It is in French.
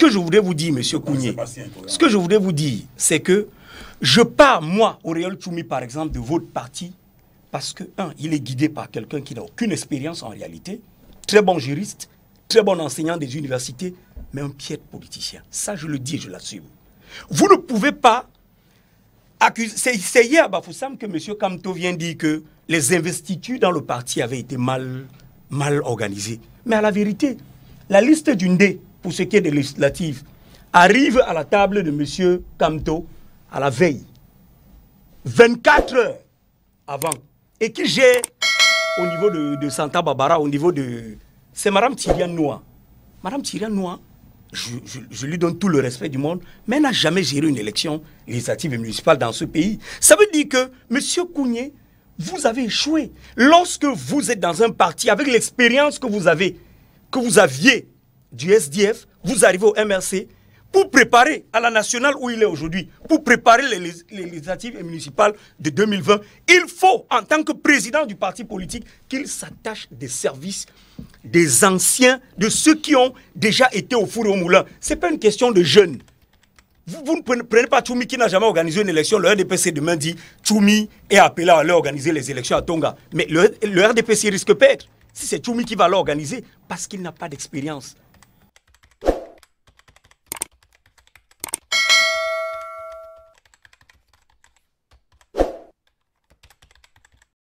Ce que je voudrais vous dire, monsieur Kounier, ce que je voudrais vous dire, c'est que je pars, moi, Auréole Choumi, par exemple, de votre parti, parce que, un, il est guidé par quelqu'un qui n'a aucune expérience en réalité, très bon juriste, très bon enseignant des universités, mais un piètre politicien. Ça, je le dis, je l'assume. Vous ne pouvez pas accuser. C'est hier à Bafoussam que M. Kamto vient dire que les investitures dans le parti avaient été mal, mal organisées. Mais à la vérité, la liste d'une des pour ce qui est des législatives, arrive à la table de M. Camto à la veille, 24 heures avant, et qui gère au niveau de, Santa Barbara, au niveau de... C'est Mme Thiriane Noa. Mme Thiriane Noa, je, je, lui donne tout le respect du monde, mais elle n'a jamais géré une élection législative et municipale dans ce pays. Ça veut dire que, M. Kounier, vous avez échoué. Lorsque vous êtes dans un parti, avec l'expérience que vous avez, que vous aviez du SDF, vous arrivez au MRC pour préparer à la nationale où il est aujourd'hui, pour préparer les, législatives et municipales de 2020, il faut, en tant que président du parti politique, qu'il s'attache des services des anciens, de ceux qui ont déjà été au four et au moulin. Ce n'est pas une question de jeunes. Vous, ne prenez, pas Tchoumi qui n'a jamais organisé une élection. Le RDPC demain dit Tchoumi est appelé à aller organiser les élections à Tonga. Mais le, le RDPC risque de perdre si c'est Tchoumi qui va l'organiser parce qu'il n'a pas d'expérience.